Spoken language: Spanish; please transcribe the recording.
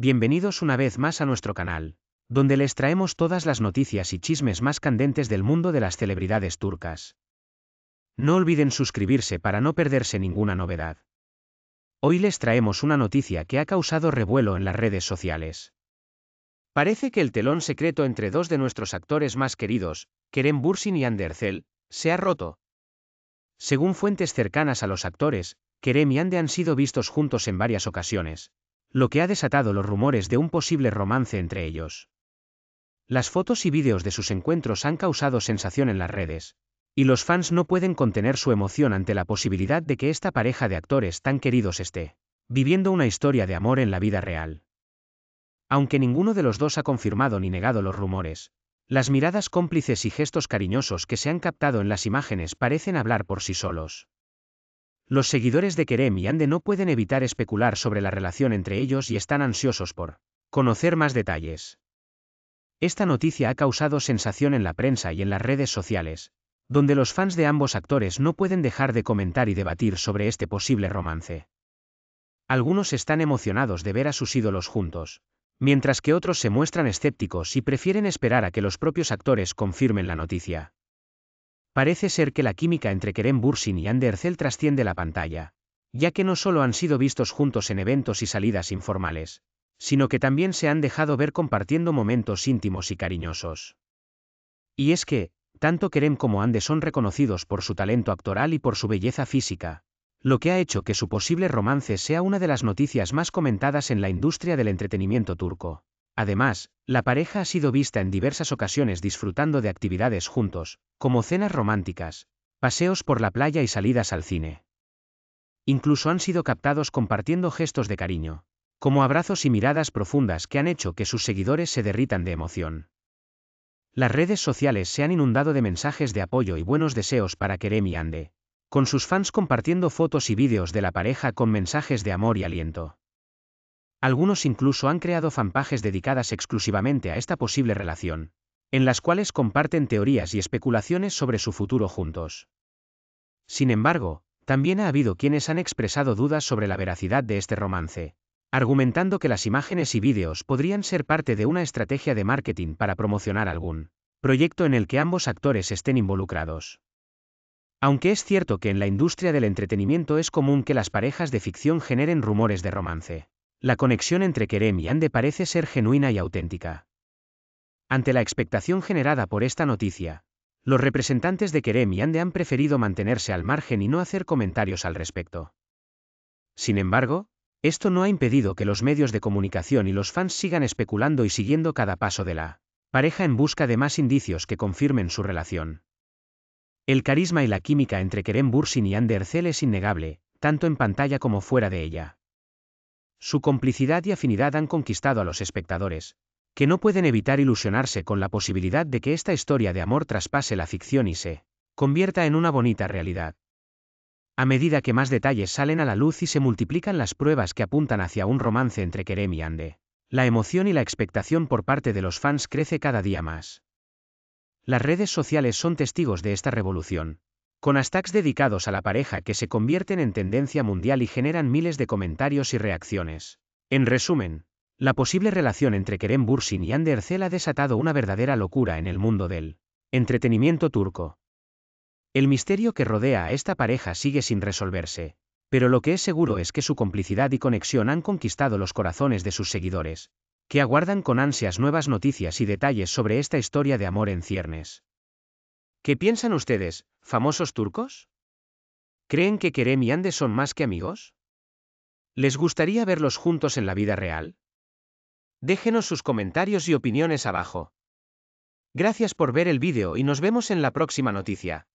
Bienvenidos una vez más a nuestro canal, donde les traemos todas las noticias y chismes más candentes del mundo de las celebridades turcas. No olviden suscribirse para no perderse ninguna novedad. Hoy les traemos una noticia que ha causado revuelo en las redes sociales. Parece que el telón secreto entre dos de nuestros actores más queridos, Kerem Bursin y Andercel, se ha roto. Según fuentes cercanas a los actores, Kerem y Ande han sido vistos juntos en varias ocasiones, lo que ha desatado los rumores de un posible romance entre ellos. Las fotos y vídeos de sus encuentros han causado sensación en las redes, y los fans no pueden contener su emoción ante la posibilidad de que esta pareja de actores tan queridos esté viviendo una historia de amor en la vida real. Aunque ninguno de los dos ha confirmado ni negado los rumores, las miradas cómplices y gestos cariñosos que se han captado en las imágenes parecen hablar por sí solos. Los seguidores de Kerem y Ande no pueden evitar especular sobre la relación entre ellos y están ansiosos por conocer más detalles. Esta noticia ha causado sensación en la prensa y en las redes sociales, donde los fans de ambos actores no pueden dejar de comentar y debatir sobre este posible romance. Algunos están emocionados de ver a sus ídolos juntos, mientras que otros se muestran escépticos y prefieren esperar a que los propios actores confirmen la noticia. Parece ser que la química entre Kerem Bursin y Andercel trasciende la pantalla, ya que no solo han sido vistos juntos en eventos y salidas informales, sino que también se han dejado ver compartiendo momentos íntimos y cariñosos. Y es que, tanto Kerem como Ande son reconocidos por su talento actoral y por su belleza física, lo que ha hecho que su posible romance sea una de las noticias más comentadas en la industria del entretenimiento turco. Además, la pareja ha sido vista en diversas ocasiones disfrutando de actividades juntos, como cenas románticas, paseos por la playa y salidas al cine. Incluso han sido captados compartiendo gestos de cariño, como abrazos y miradas profundas que han hecho que sus seguidores se derritan de emoción. Las redes sociales se han inundado de mensajes de apoyo y buenos deseos para y Ande, con sus fans compartiendo fotos y vídeos de la pareja con mensajes de amor y aliento. Algunos incluso han creado fanpages dedicadas exclusivamente a esta posible relación, en las cuales comparten teorías y especulaciones sobre su futuro juntos. Sin embargo, también ha habido quienes han expresado dudas sobre la veracidad de este romance, argumentando que las imágenes y vídeos podrían ser parte de una estrategia de marketing para promocionar algún proyecto en el que ambos actores estén involucrados. Aunque es cierto que en la industria del entretenimiento es común que las parejas de ficción generen rumores de romance. La conexión entre Kerem y Ande parece ser genuina y auténtica. Ante la expectación generada por esta noticia, los representantes de Kerem y Ande han preferido mantenerse al margen y no hacer comentarios al respecto. Sin embargo, esto no ha impedido que los medios de comunicación y los fans sigan especulando y siguiendo cada paso de la pareja en busca de más indicios que confirmen su relación. El carisma y la química entre Kerem Bursin y Ande Ercel es innegable, tanto en pantalla como fuera de ella. Su complicidad y afinidad han conquistado a los espectadores, que no pueden evitar ilusionarse con la posibilidad de que esta historia de amor traspase la ficción y se convierta en una bonita realidad. A medida que más detalles salen a la luz y se multiplican las pruebas que apuntan hacia un romance entre Kerem y Ande, la emoción y la expectación por parte de los fans crece cada día más. Las redes sociales son testigos de esta revolución, con hashtags dedicados a la pareja que se convierten en tendencia mundial y generan miles de comentarios y reacciones. En resumen, la posible relación entre Kerem Bursin y Ander ha desatado una verdadera locura en el mundo del entretenimiento turco. El misterio que rodea a esta pareja sigue sin resolverse, pero lo que es seguro es que su complicidad y conexión han conquistado los corazones de sus seguidores, que aguardan con ansias nuevas noticias y detalles sobre esta historia de amor en ciernes. ¿Qué piensan ustedes, famosos turcos? ¿Creen que Kerem y Andes son más que amigos? ¿Les gustaría verlos juntos en la vida real? Déjenos sus comentarios y opiniones abajo. Gracias por ver el vídeo y nos vemos en la próxima noticia.